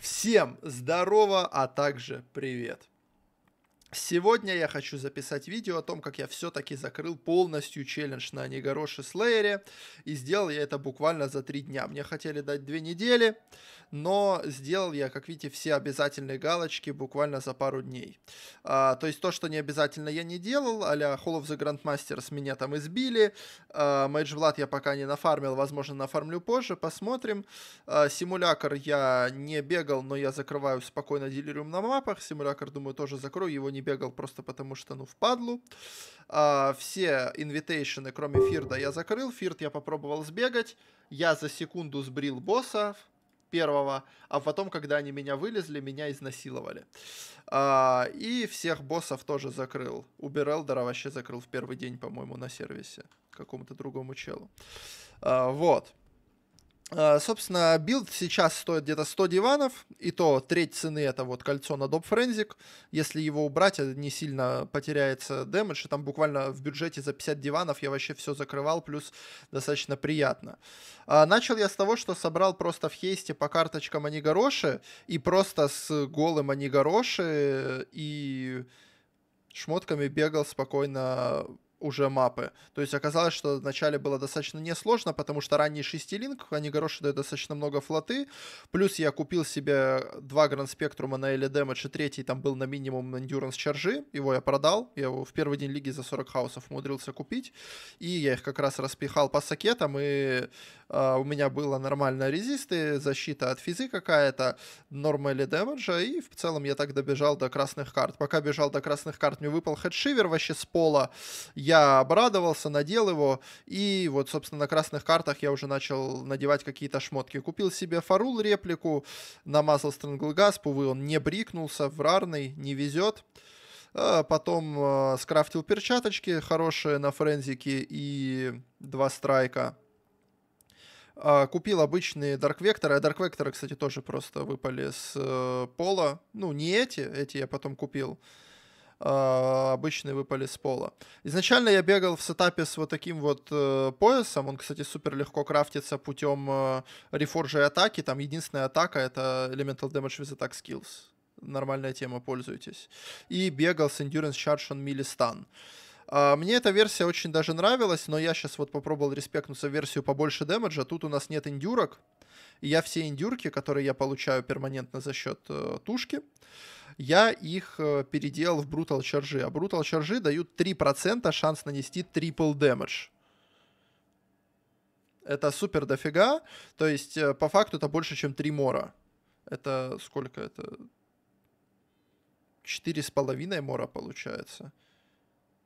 Всем здорово, а также привет! Сегодня я хочу записать видео о том, как я все-таки закрыл полностью челлендж на Нигороши Слеере. И сделал я это буквально за три дня. Мне хотели дать две недели, но сделал я, как видите, все обязательные галочки буквально за пару дней. А, то есть то, что не обязательно я не делал, а-ля Hall of the Grandmasters меня там избили. А, Mage Vlad я пока не нафармил, возможно, нафармлю позже, посмотрим. А, симулятор я не бегал, но я закрываю спокойно делириум на мапах. Симулятор, думаю, тоже закрою, его не не бегал просто потому, что, ну, впадлу. А, все инвитейшены, кроме Фирда, я закрыл. Фирд я попробовал сбегать. Я за секунду сбрил босса первого, а потом, когда они меня вылезли, меня изнасиловали. А, и всех боссов тоже закрыл. Уберелдера вообще закрыл в первый день, по-моему, на сервисе какому-то другому челу. А, вот. А, собственно, билд сейчас стоит где-то 100 диванов, и то треть цены это вот кольцо на доп. Френзик. Если его убрать, не сильно потеряется дэмэдж, и там буквально в бюджете за 50 диванов я вообще все закрывал, плюс достаточно приятно. А, начал я с того, что собрал просто в хейсте по карточкам они гороши, и просто с голым они гороши, и шмотками бегал спокойно уже мапы. То есть оказалось, что вначале было достаточно несложно, потому что ранний шестилинг, они гроши дают достаточно много флоты. Плюс я купил себе два Гранд Спектрума на Элли Дэмэдж, и третий там был на минимум Endurance Чаржи. Его я продал. Я его в первый день лиги за 40 хаусов умудрился купить. И я их как раз распихал по сакетам, и э, у меня было нормально резисты, защита от физы какая-то, норма Элли Дэмэджа, и в целом я так добежал до красных карт. Пока бежал до красных карт, мне выпал хедшивер вообще с пола я обрадовался, надел его, и вот, собственно, на красных картах я уже начал надевать какие-то шмотки. Купил себе фарул реплику, намазал стронглгасп, увы, он не брикнулся, в рарный, не везет. А потом а, скрафтил перчаточки хорошие на френзике и два страйка. А, купил обычные Dark Vector, а Dark Vector, кстати, тоже просто выпали с э, пола. Ну, не эти, эти я потом купил. А, обычные выпали с пола. Изначально я бегал в сетапе с вот таким вот э, поясом. Он, кстати, супер легко крафтится путем э, рефоржа и атаки. Там единственная атака — это Elemental Damage with Attack Skills. Нормальная тема, пользуйтесь. И бегал с Endurance Charge on Melee Stun. А, мне эта версия очень даже нравилась, но я сейчас вот попробовал респектнуться версию побольше дэмэджа. Тут у нас нет индюрок. И я все индюрки, которые я получаю перманентно за счет э, тушки, я их э, переделал в Brutal Charge. А Brutal Charge дают 3% шанс нанести трипл damage. Это супер дофига. То есть, э, по факту, это больше, чем 3 мора. Это сколько это? четыре с половиной мора получается.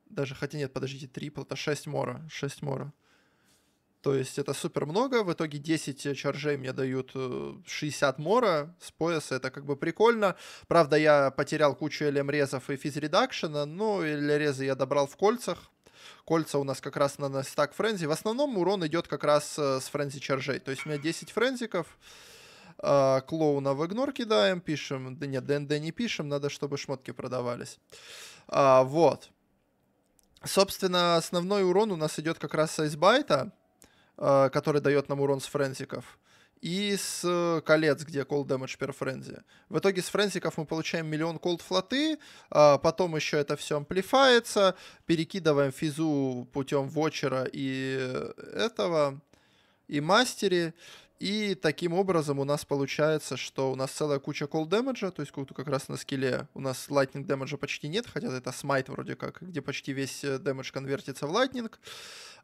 Даже, хотя нет, подождите, трипл, это 6 мора. 6 мора. То есть это супер много. В итоге 10 э, чаржей мне дают 60 э, мора с пояса. Это как бы прикольно. Правда, я потерял кучу элемрезов и физредакшена, но элемрезы я добрал в кольцах. Кольца у нас как раз на стак френзи. В основном урон идет как раз э, с френзи чаржей. То есть у меня 10 френзиков. А, клоуна в игнор кидаем, пишем. Да нет, ДНД не пишем, надо, чтобы шмотки продавались. А, вот. Собственно, основной урон у нас идет как раз с байта. Э, который дает нам урон с френзиков, и с э, колец, где cold damage per frenzy. В итоге с френзиков мы получаем миллион cold флоты, а потом еще это все амплифается, перекидываем физу путем вочера и этого, и мастери. И таким образом у нас получается, что у нас целая куча кол демеджа, то есть как раз на скилле у нас лайтнинг демеджа почти нет, хотя это смайт вроде как, где почти весь демедж э, конвертится в лайтнинг.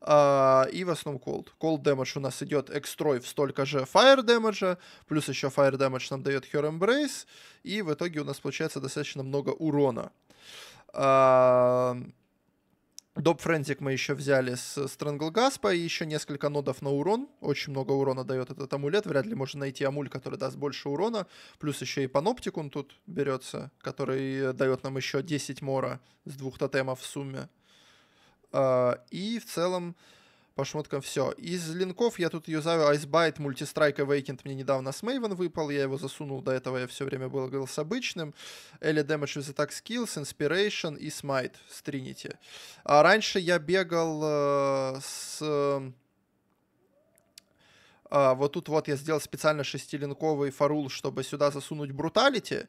А, и в основном колд. Колд демедж у нас идет экстрой в столько же fire демеджа, плюс еще fire damage нам дает Her Embrace, и в итоге у нас получается достаточно много урона. А, Доп Френзик мы еще взяли с Странгл Гаспа и еще несколько нодов на урон. Очень много урона дает этот амулет. Вряд ли можно найти амуль, который даст больше урона. Плюс еще и Паноптикум тут берется, который дает нам еще 10 мора с двух тотемов в сумме. А, и в целом по шмоткам все. Из линков я тут юзаю Icebite, Multistrike Awakened мне недавно с Maven выпал, я его засунул, до этого я все время был, говорил, с обычным. Early Damage with Attack Skills, Inspiration и Smite с Trinity. А раньше я бегал э, с... А, вот тут вот я сделал специально шестилинковый фарул, чтобы сюда засунуть бруталити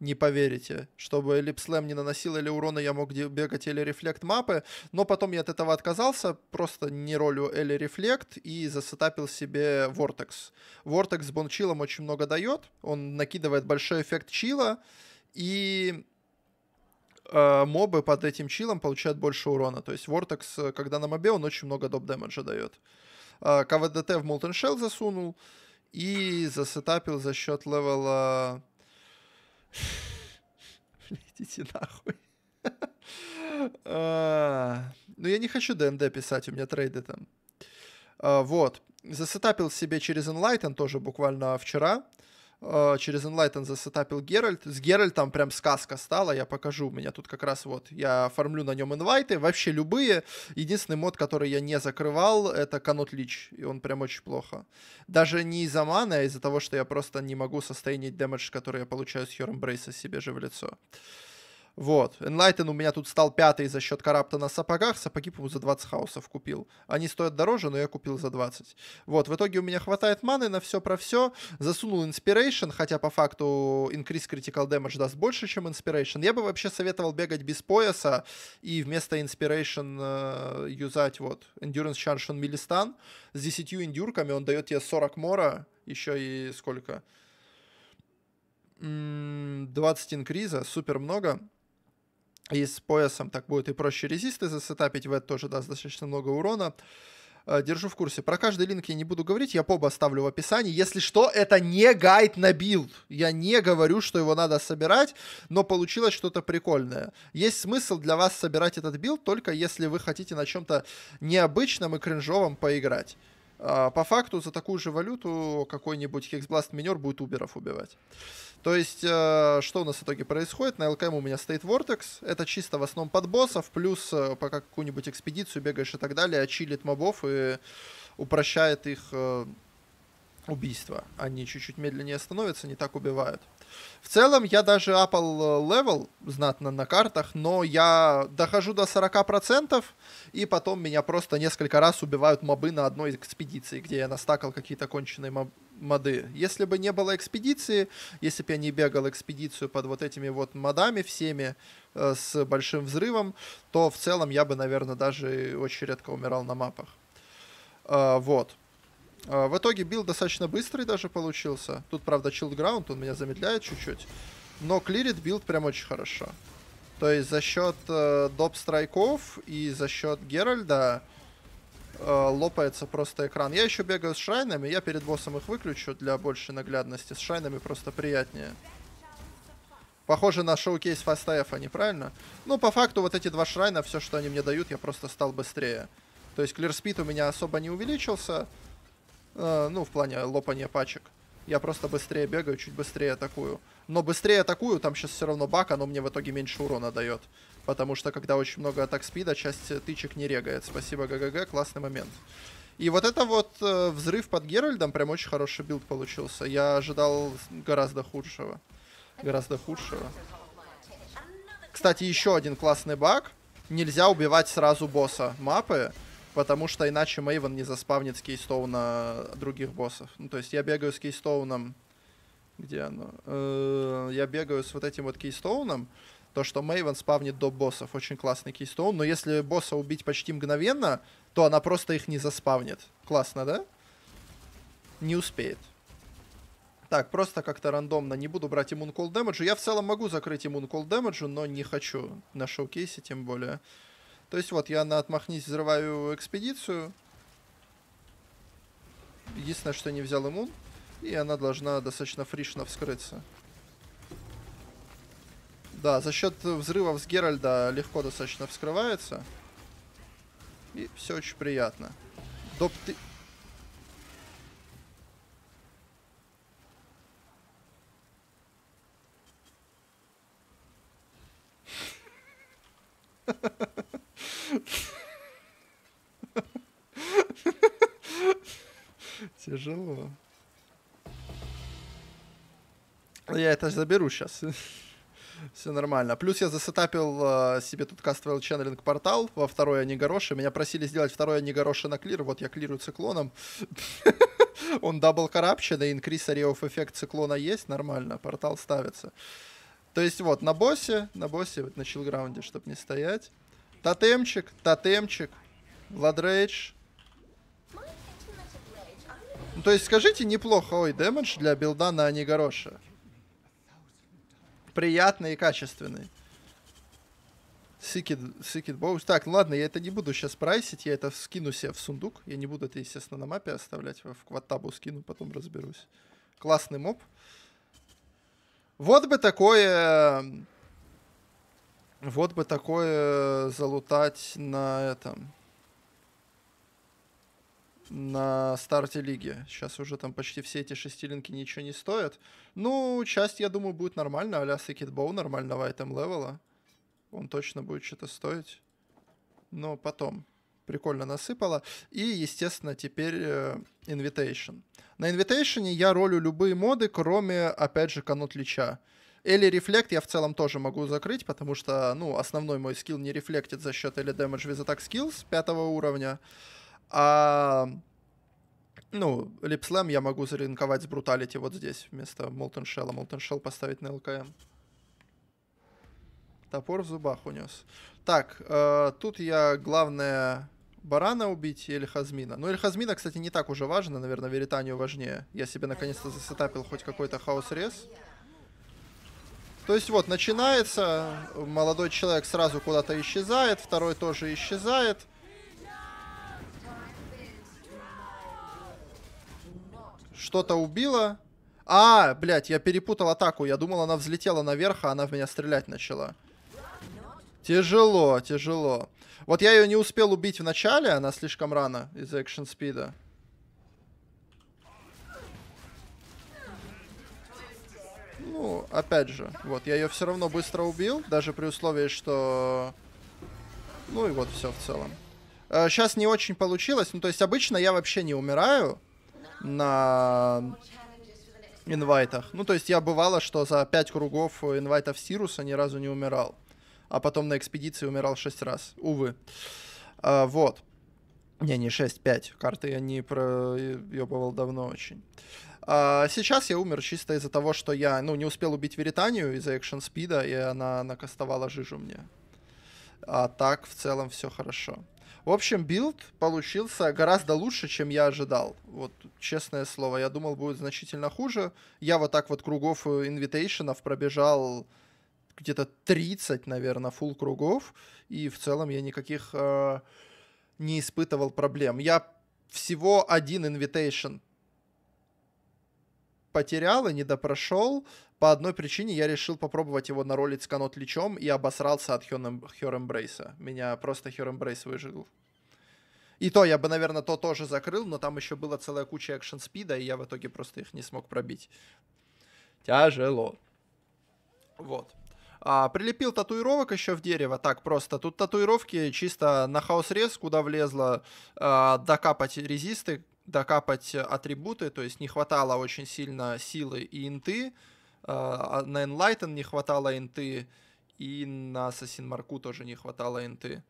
не поверите. Чтобы липслэм не наносил или урона, я мог бегать или рефлект мапы, но потом я от этого отказался, просто не ролю или рефлект, и засетапил себе Вортекс. Вортекс с бончилом очень много дает, он накидывает большой эффект чила, и э, мобы под этим чилом получают больше урона. То есть Вортекс, когда на мобе, он очень много доп дэмэджа дает. Э, КВДТ в Molten Shell засунул и засетапил за счет левела Бля, идите нахуй. А, ну, я не хочу ДНД писать, у меня трейды там. А, вот. Засетапил себе через Enlighten тоже буквально вчера. Э, через Enlighten засетапил Геральт. С Геральтом прям сказка стала, я покажу. У меня тут как раз вот, я оформлю на нем инвайты, вообще любые. Единственный мод, который я не закрывал, это Канут Лич, и он прям очень плохо. Даже не из-за маны, а из-за того, что я просто не могу состейнить дэмэдж, который я получаю с Хером Брейса себе же в лицо. Uh, вот. Enlighten у меня тут стал пятый за счет карапта на сапогах. Сапоги, по-моему, за 20 хаосов купил. Они стоят дороже, но я купил за 20. Вот. В итоге у меня хватает маны на все про все. Засунул Inspiration, хотя по факту Increase Critical Damage даст больше, чем Inspiration. Я бы вообще советовал бегать без пояса и вместо Inspiration э, юзать вот Endurance Charge Chantion Милистан. С 10 индюрками он дает тебе 40 мора, еще и сколько? 20 инкриза, супер много. И с поясом так будет и проще резисты засетапить. это тоже даст достаточно много урона. Э, держу в курсе. Про каждый линк я не буду говорить, я поба оставлю в описании. Если что, это не гайд на билд. Я не говорю, что его надо собирать, но получилось что-то прикольное. Есть смысл для вас собирать этот билд, только если вы хотите на чем-то необычном и кринжовом поиграть. А, по факту за такую же валюту какой-нибудь Хексбласт Минер будет уберов убивать. То есть, э, что у нас в итоге происходит? На ЛКМ у меня стоит Vortex. Это чисто в основном под боссов, плюс э, по какую-нибудь экспедицию бегаешь и так далее, очилит мобов и упрощает их э, убийство. Они чуть-чуть медленнее становятся, не так убивают. В целом, я даже апал э, левел знатно на картах, но я дохожу до 40%, и потом меня просто несколько раз убивают мобы на одной экспедиции, где я настакал какие-то конченые мобы моды. Если бы не было экспедиции, если бы я не бегал экспедицию под вот этими вот модами всеми э, с большим взрывом, то в целом я бы, наверное, даже очень редко умирал на мапах. Э, вот. Э, в итоге билд достаточно быстрый даже получился. Тут, правда, чилдграунд, он меня замедляет чуть-чуть. Но клирит билд прям очень хорошо. То есть за счет э, доп-страйков и за счет Геральда... Э, Э, лопается просто экран. Я еще бегаю с шайнами, я перед боссом их выключу для большей наглядности. С шайнами просто приятнее. Похоже на шоу-кейс Фастаэфа, правильно? Ну, по факту, вот эти два шрайна, все, что они мне дают, я просто стал быстрее. То есть клирспид у меня особо не увеличился. Э, ну, в плане лопания пачек я просто быстрее бегаю, чуть быстрее атакую. Но быстрее атакую, там сейчас все равно бак, оно мне в итоге меньше урона дает. Потому что когда очень много атак спида, часть э, тычек не регает. Спасибо ГГГ, классный момент. И вот это вот э, взрыв под Геральдом, прям очень хороший билд получился. Я ожидал гораздо худшего. Гораздо худшего. Кстати, еще один классный баг. Нельзя убивать сразу босса мапы потому что иначе Мэйвен не заспавнит с кейстоуна э, других боссов. Ну, то есть я бегаю с кейстоуном, где оно? Э, я бегаю с вот этим вот кейстоуном, то, что Мэйвен спавнит до боссов. Очень классный кейстоун, но если босса убить почти мгновенно, то она просто их не заспавнит. Классно, да? Не успеет. Так, просто как-то рандомно. Не буду брать иммун колл дэмэджу. Я в целом могу закрыть иммун колл дэмэджу, но не хочу на шоукейсе, тем более. То есть вот я на отмахнись взрываю экспедицию. Единственное, что не взял иммун. И она должна достаточно фришно вскрыться. Да, за счет взрывов с Геральда легко достаточно вскрывается. И все очень приятно. Доп тяжело. Ну, я это заберу сейчас. Все нормально. Плюс я засетапил э, себе тут Castwell Channeling портал во второй Анигороши. Меня просили сделать второй Анигороши на клир. Вот я клирую циклоном. Он дабл коррапчен, и инкрис ареов эффект циклона есть. Нормально, портал ставится. То есть вот на боссе, на боссе, вот на чилграунде, чтобы не стоять. Тотемчик, тотемчик, Владрейдж, ну, то есть, скажите, неплохо. Ой, дэмэдж для билда на Анигороша. Приятный и качественный. Сикид, сикид боус. Так, ну ладно, я это не буду сейчас прайсить, я это скину себе в сундук. Я не буду это, естественно, на мапе оставлять, в квадтабу скину, потом разберусь. Классный моб. Вот бы такое... Вот бы такое залутать на этом на старте лиги. Сейчас уже там почти все эти шестилинки ничего не стоят. Ну, часть, я думаю, будет нормально. А-ля Сикетбоу нормального айтем-левела. Он точно будет что-то стоить. Но потом. Прикольно насыпало. И, естественно, теперь э, Invitation. На Invitation я ролю любые моды, кроме, опять же, канут Лича. Или рефлект я в целом тоже могу закрыть, потому что, ну, основной мой скилл не рефлектит за счет или damage with attack skills пятого уровня. Э, а, ну, липслэм я могу заринковать с бруталити вот здесь вместо Molten Shell. А Molten поставить на ЛКМ. Топор в зубах унес. Так, э, тут я главное барана убить или хазмина. Ну, или хазмина, кстати, не так уже важно. Наверное, веританию важнее. Я себе наконец-то засетапил хоть какой-то хаос-рез. То есть вот, начинается, молодой человек сразу куда-то исчезает, второй тоже исчезает. что-то убило. А, блядь, я перепутал атаку. Я думал, она взлетела наверх, а она в меня стрелять начала. Тяжело, тяжело. Вот я ее не успел убить в начале, она слишком рано из-за экшн спида. Ну, опять же, вот, я ее все равно быстро убил, даже при условии, что... Ну и вот все в целом. Сейчас э, не очень получилось, ну то есть обычно я вообще не умираю, на инвайтах. Ну, то есть я бывало, что за пять кругов инвайтов Сируса ни разу не умирал. А потом на экспедиции умирал шесть раз. Увы. А, вот. Не, не шесть, пять. Карты я не проебывал давно очень. А, сейчас я умер чисто из-за того, что я, ну, не успел убить Веританию из-за экшн спида, и она накастовала жижу мне. А так в целом все хорошо. В общем, билд получился гораздо лучше, чем я ожидал. Вот, честное слово, я думал, будет значительно хуже. Я вот так вот кругов э, инвитейшенов пробежал где-то 30, наверное, фул кругов, и в целом я никаких э, не испытывал проблем. Я всего один инвитейшн потерял и недопрошел. По одной причине я решил попробовать его наролить с канот лечом и обосрался от Хёрэмбрейса. Меня просто Хёрэмбрейс выжил. И то я бы, наверное, то тоже закрыл, но там еще была целая куча экшен спида, и я в итоге просто их не смог пробить. Тяжело. Вот. А, прилепил татуировок еще в дерево, так просто. Тут татуировки чисто на хаос рез, куда влезло, а, докапать резисты, докапать атрибуты, то есть не хватало очень сильно силы и инты, а, а, на Enlighten не хватало инты, и на Assassin Марку тоже не хватало инты.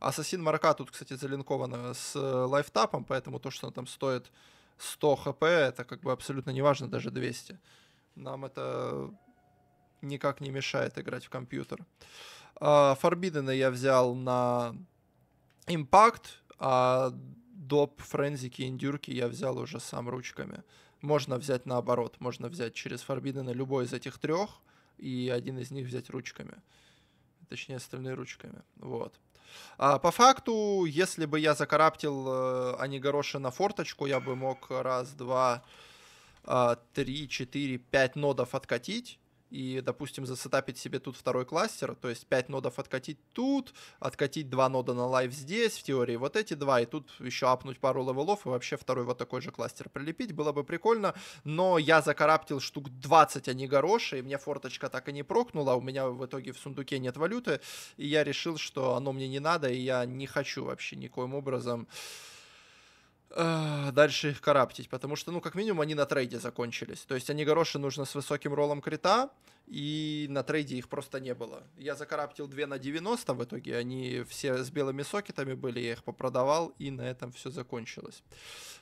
Assassin Марка тут, кстати, залинкована с э, лайфтапом, поэтому то, что она там стоит 100 хп, это как бы абсолютно неважно даже 200. Нам это никак не мешает играть в компьютер. А, Forbidden я взял на Impact, а доп, френзики, индюрки я взял уже сам ручками. Можно взять наоборот, можно взять через Forbidden любой из этих трех, и один из них взять ручками. Точнее, остальные ручками. Вот. А по факту, если бы я закараптил э, Анигороши на форточку, я бы мог раз, два, а, три, четыре, пять нодов откатить и, допустим, засетапить себе тут второй кластер, то есть 5 нодов откатить тут, откатить 2 нода на лайв здесь, в теории вот эти два, и тут еще апнуть пару левелов и вообще второй вот такой же кластер прилепить, было бы прикольно, но я закараптил штук 20, а не гороши, и мне форточка так и не прокнула, у меня в итоге в сундуке нет валюты, и я решил, что оно мне не надо, и я не хочу вообще никоим образом дальше их караптить, потому что, ну, как минимум, они на трейде закончились. То есть они гороши нужно с высоким роллом крита, и на трейде их просто не было. Я закараптил 2 на 90 в итоге, они все с белыми сокетами были, я их попродавал, и на этом все закончилось.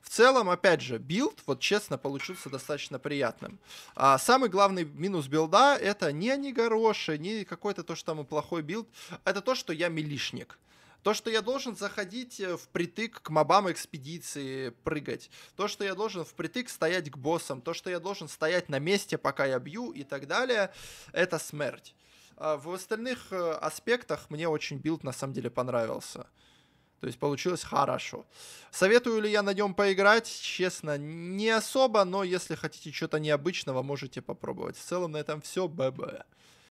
В целом, опять же, билд, вот честно, получился достаточно приятным. А самый главный минус билда — это не они гороши, не какой-то то, что там плохой билд, это то, что я милишник. То, что я должен заходить э, впритык к мобам экспедиции, прыгать. То, что я должен впритык стоять к боссам. То, что я должен стоять на месте, пока я бью и так далее, это смерть. А в остальных э, аспектах мне очень билд на самом деле понравился. То есть получилось хорошо. Советую ли я на нем поиграть? Честно, не особо, но если хотите что то необычного, можете попробовать. В целом на этом все. Б-б.